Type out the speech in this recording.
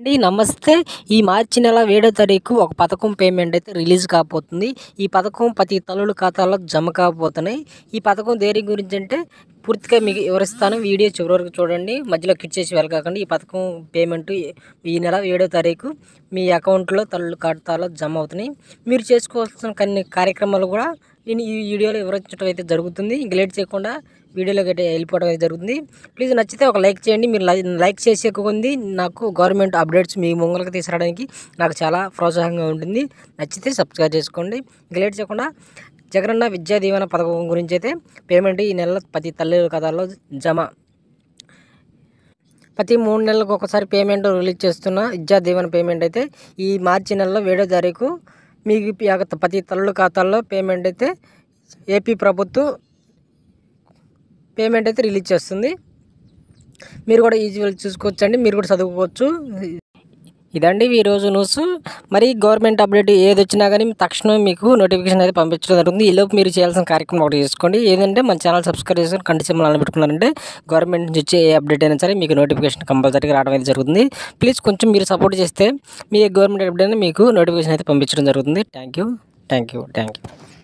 అండి నమస్తే ఈ మార్చి నెల ఏడో తారీఖు ఒక పథకం పేమెంట్ అయితే రిలీజ్ కాబోతుంది ఈ పథకం ప్రతి తల్లుల ఖాతాలో జమ కాబోతున్నాయి ఈ పథకం దేని గురించి అంటే పూర్తిగా మీకు వివరిస్తాను వీడియో చివరి వరకు చూడండి మధ్యలో కిట్ చేసి వెళ్ళకండి ఈ పథకం పేమెంట్ ఈ నెల ఏడో తారీఖు మీ అకౌంట్లో తల్లు ఖాతాలో జమ అవుతున్నాయి మీరు చేసుకోవాల్సిన కొన్ని కార్యక్రమాలు కూడా నేను ఈ వీడియోలో వివరించడం అయితే జరుగుతుంది ఇంక లేట్ చేయకుండా వీడియోలోకి అయితే వెళ్ళిపోవడం అయితే జరుగుతుంది ప్లీజ్ నచ్చితే ఒక లైక్ చేయండి మీరు లైక్ చేసే కొంది నాకు గవర్నమెంట్ అప్డేట్స్ మీ ముంగలకి తీసుకురావడానికి నాకు చాలా ప్రోత్సాహంగా ఉంటుంది నచ్చితే సబ్స్క్రైబ్ చేసుకోండి ఇంక లేట్ చేయకుండా జగనన్న విద్యా దీవెన పథకం గురించి అయితే పేమెంట్ ఈ నెల ప్రతి తల్లి ఖాతాలో జమ ప్రతి మూడు నెలలకు ఒకసారి పేమెంట్ రిలీజ్ చేస్తున్న విద్యా దీవెన పేమెంట్ అయితే ఈ మార్చి నెలలో ఏడో తారీఖు మీకు ప్రతి తల్లు ఖాతాల్లో పేమెంట్ అయితే ఏపీ ప్రభుత్వం పేమెంట్ అయితే రిలీజ్ చేస్తుంది మీరు కూడా ఈజీగా చూసుకోవచ్చండి మీరు కూడా చదువుకోవచ్చు ఇదండి ఈరోజు న్యూస్ మరి గవర్నమెంట్ అప్డేట్ ఏది వచ్చినా కానీ తక్షణమే మీకు నోటిఫికేషన్ అయితే పంపించడం జరుగుతుంది ఈ లోపు మీరు చేయాల్సిన కార్యక్రమం ఒకటి చేసుకోండి ఏదంటే మన ఛానల్ సబ్స్క్రైబ్ చేసుకొని కంటి సిమ్మలు పెట్టుకున్నారంటే గవర్నమెంట్ నుంచి వచ్చే ఏ అప్డేట్ అయినా సరే మీకు నోటిఫికేషన్ కంపల్సరీగా రావడం అయితే జరుగుతుంది ప్లీజ్ కొంచెం మీరు సపోర్ట్ చేస్తే మీ గవర్నమెంట్ అప్డేట్ మీకు నోటిఫికేషన్ అయితే పంపించడం జరుగుతుంది thank you thank you thank you